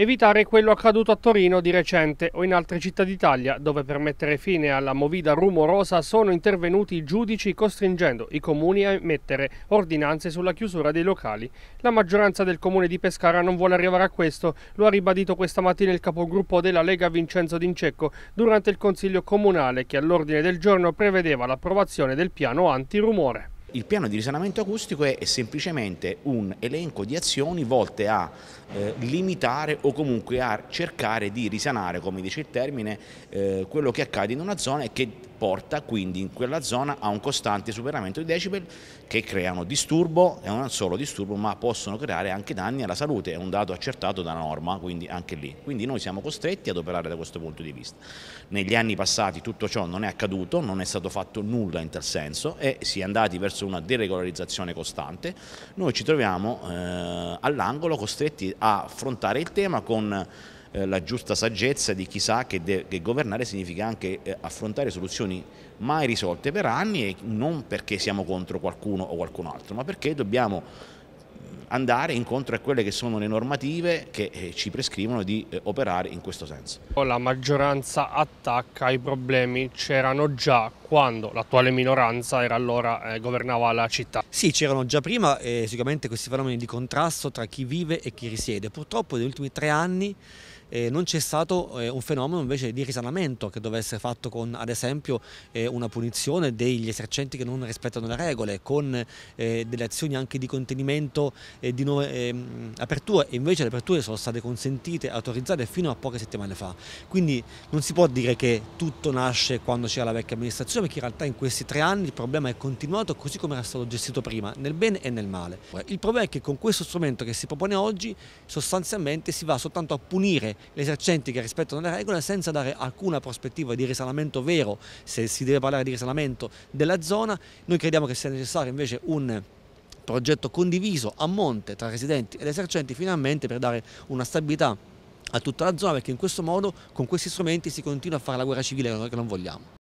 evitare quello accaduto a Torino di recente o in altre città d'Italia, dove per mettere fine alla movida rumorosa sono intervenuti i giudici costringendo i comuni a emettere ordinanze sulla chiusura dei locali. La maggioranza del comune di Pescara non vuole arrivare a questo, lo ha ribadito questa mattina il capogruppo della Lega Vincenzo D'Incecco durante il consiglio comunale che all'ordine del giorno prevedeva l'approvazione del piano antirumore. Il piano di risanamento acustico è semplicemente un elenco di azioni volte a eh, limitare o comunque a cercare di risanare, come dice il termine, eh, quello che accade in una zona e che porta quindi in quella zona a un costante superamento di decibel che creano disturbo e non solo disturbo ma possono creare anche danni alla salute, è un dato accertato dalla norma, quindi anche lì. Quindi noi siamo costretti ad operare da questo punto di vista. Negli anni passati tutto ciò non è accaduto, non è stato fatto nulla in tal senso e si è andati verso una deregolarizzazione costante. Noi ci troviamo eh, all'angolo costretti a affrontare il tema con eh, la giusta saggezza di chi sa che, che governare significa anche eh, affrontare soluzioni mai risolte per anni e non perché siamo contro qualcuno o qualcun altro, ma perché dobbiamo andare incontro a quelle che sono le normative che eh, ci prescrivono di eh, operare in questo senso. La maggioranza attacca i problemi, c'erano già quando l'attuale minoranza era allora eh, governava la città. Sì, c'erano già prima eh, sicuramente questi fenomeni di contrasto tra chi vive e chi risiede. Purtroppo negli ultimi tre anni eh, non c'è stato eh, un fenomeno invece di risanamento che dovesse essere fatto con ad esempio eh, una punizione degli esercenti che non rispettano le regole, con eh, delle azioni anche di contenimento di nuove ehm, aperture invece le aperture sono state consentite, autorizzate fino a poche settimane fa. Quindi non si può dire che tutto nasce quando c'era la vecchia amministrazione deciso perché in realtà in questi tre anni il problema è continuato così come era stato gestito prima, nel bene e nel male. Il problema è che con questo strumento che si propone oggi sostanzialmente si va soltanto a punire gli esercenti che rispettano le regole senza dare alcuna prospettiva di risanamento vero, se si deve parlare di risanamento della zona. Noi crediamo che sia necessario invece un progetto condiviso a monte tra residenti ed esercenti finalmente per dare una stabilità a tutta la zona perché in questo modo con questi strumenti si continua a fare la guerra civile che non vogliamo.